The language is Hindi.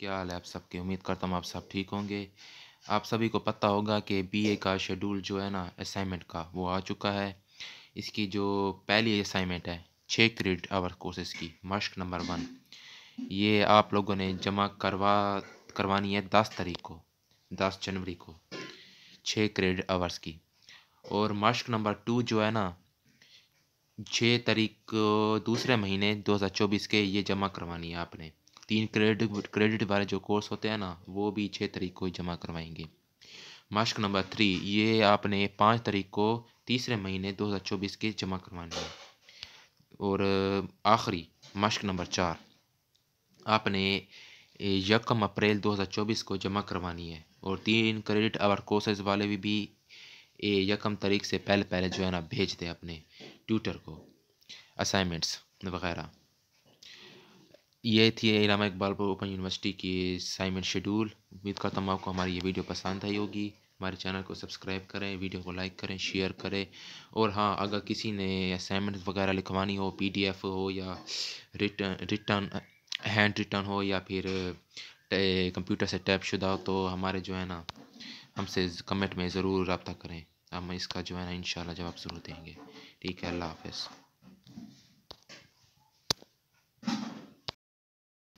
क्या हाल है आप सबकी उम्मीद करता हूँ आप सब ठीक होंगे आप सभी को पता होगा कि बीए का शेड्यूल जो है ना असाइनमेंट का वो आ चुका है इसकी जो पहली असाइनमेंट है छः क्रेडिट आवर कोर्सेज की मश्क नंबर वन ये आप लोगों ने जमा करवा करवानी है दस तारीख को दस जनवरी को छः क्रेडिट आवर्स की और मश्क नंबर टू जो है ना छः तारीख दूसरे महीने चौबीस के ये जमा करवानी है आपने तीन क्रेडिट क्रेडिट वाले जो कोर्स होते हैं ना वो भी छः तारीख को ही जमा करवाएंगे मश्क नंबर थ्री ये आपने पाँच तारीख को तीसरे महीने दो हज़ार चौबीस के जमा करवानी है और आखिरी मश्क नंबर चार आपने यकम अप्रैल 2024 को जमा करवानी है और तीन क्रेडिट आवर कोर्सेज वाले भी, भी यकम तारीख से पहले पहले जो है ना भेज दें अपने ट्यूटर को असाइनमेंट्स वगैरह ये थी इलामा इकबाल पर ओपन यूनिवर्सिटी की साइमन शेड्यूल उम्मीद करता हूँ आपको हमारी ये वीडियो पसंद आई होगी हमारे चैनल को सब्सक्राइब करें वीडियो को लाइक करें शेयर करें और हाँ अगर किसी ने असाइनमेंट वगैरह लिखवानी हो पीडीएफ हो या रिटर्न रिटर्न हैंड रिटर्न हो या फिर कंप्यूटर से टैप शुदा हो तो हमारे जो है ना हमसे कमेंट में ज़रूर रबता करें हम इसका जो है ना इन जवाब ज़रूर देंगे ठीक है अल्लाह हाफ